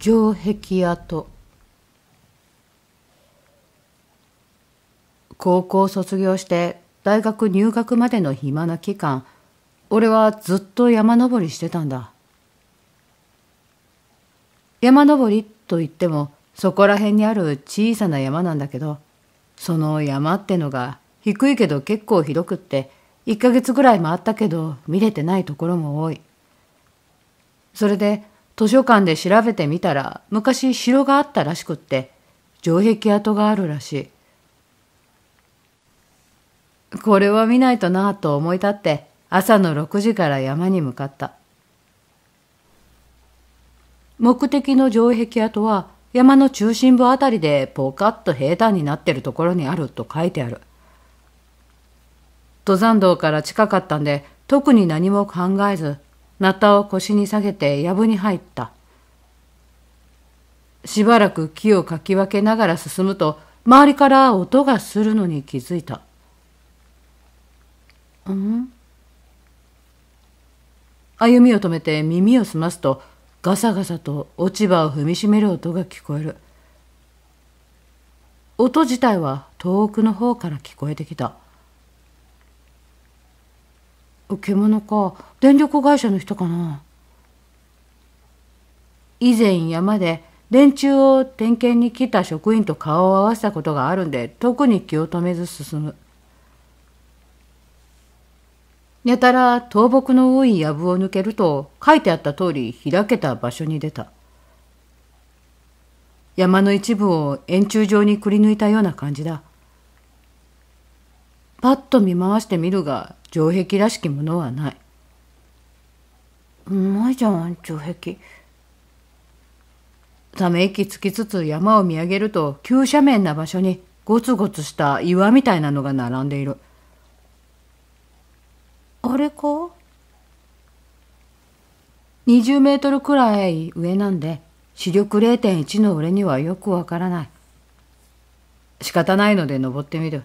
城壁跡高校卒業して大学入学までの暇な期間俺はずっと山登りしてたんだ山登りといってもそこら辺にある小さな山なんだけどその山ってのが低いけど結構ひどくって1ヶ月ぐらいもあったけど見れてないところも多いそれで図書館で調べてみたら昔城があったらしくって城壁跡があるらしいこれは見ないとなぁと思い立って朝の6時から山に向かった目的の城壁跡は山の中心部あたりでポカッと平坦になってるところにあると書いてある登山道から近かったんで特に何も考えずなたを腰に下げて藪に入った。しばらく木をかき分けながら進むと、周りから音がするのに気づいた。ん歩みを止めて耳を澄ますと、ガサガサと落ち葉を踏みしめる音が聞こえる。音自体は遠くの方から聞こえてきた。獣か電力会社の人かな以前山で電柱を点検に来た職員と顔を合わせたことがあるんで特に気を止めず進むやたら倒木の多い藪を抜けると書いてあった通り開けた場所に出た山の一部を円柱状にくり抜いたような感じだパッと見回してみるが城壁らしきものはない。うまいじゃん、城壁。ため息つきつつ山を見上げると急斜面な場所にゴツゴツした岩みたいなのが並んでいる。あれか ?20 メートルくらい上なんで視力0.1の俺にはよくわからない。仕方ないので登ってみる。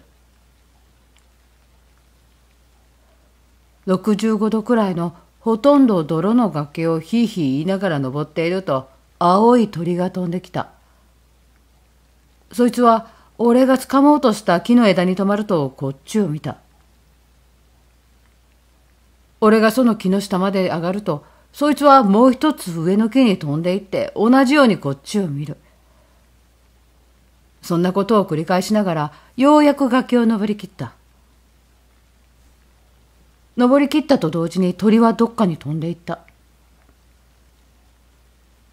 65度くらいのほとんど泥の崖をひいひい言いながら登っていると青い鳥が飛んできた。そいつは俺が掴もうとした木の枝に止まるとこっちを見た。俺がその木の下まで上がると、そいつはもう一つ上の木に飛んでいって同じようにこっちを見る。そんなことを繰り返しながらようやく崖を登りきった。登り切ったと同時に鳥はどっかに飛んでいった。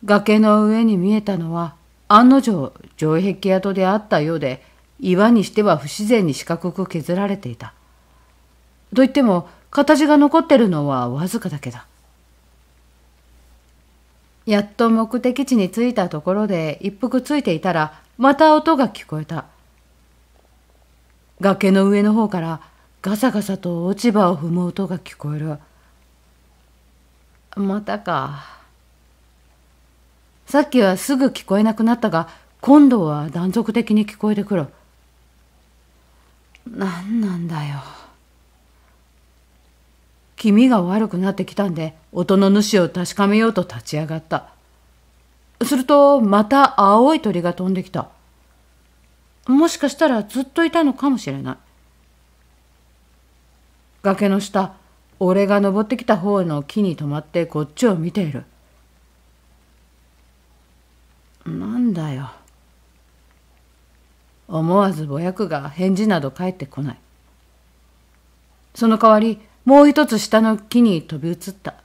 崖の上に見えたのは案の定城壁跡であったようで岩にしては不自然に四角く削られていた。といっても形が残ってるのはわずかだけだ。やっと目的地に着いたところで一服ついていたらまた音が聞こえた。崖の上の方からガサガサと落ち葉を踏む音が聞こえるまたかさっきはすぐ聞こえなくなったが今度は断続的に聞こえてくる何なんだよ気味が悪くなってきたんで音の主を確かめようと立ち上がったするとまた青い鳥が飛んできたもしかしたらずっといたのかもしれない崖の下俺が登ってきた方の木に止まってこっちを見ているなんだよ思わずぼやくが返事など返ってこないその代わりもう一つ下の木に飛び移った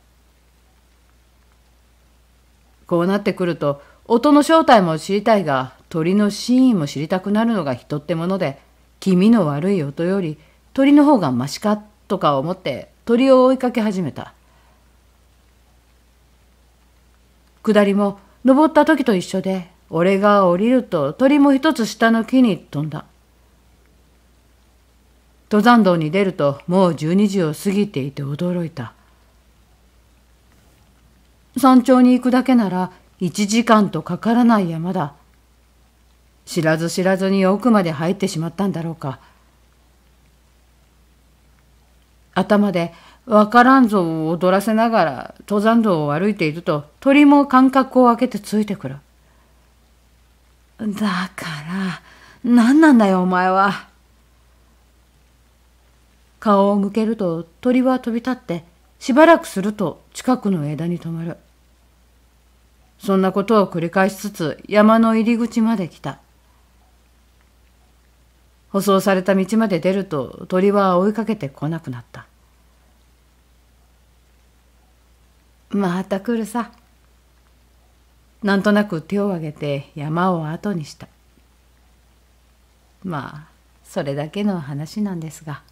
こうなってくると音の正体も知りたいが鳥の真意も知りたくなるのが人ってもので気味の悪い音より鳥の方がましかっとか思って鳥を追いかけ始めた下りも登った時と一緒で俺が降りると鳥も一つ下の木に飛んだ登山道に出るともう12時を過ぎていて驚いた山頂に行くだけなら1時間とかからない山だ知らず知らずに奥まで入ってしまったんだろうか頭でわからんぞを踊らせながら登山道を歩いていると鳥も間隔を空けてついてくる。だから、何なんだよお前は。顔を向けると鳥は飛び立ってしばらくすると近くの枝に止まる。そんなことを繰り返しつつ山の入り口まで来た。舗装された道まで出ると鳥は追いかけてこなくなった。また来るさ。なんとなく手を挙げて山を後にした。まあ、それだけの話なんですが。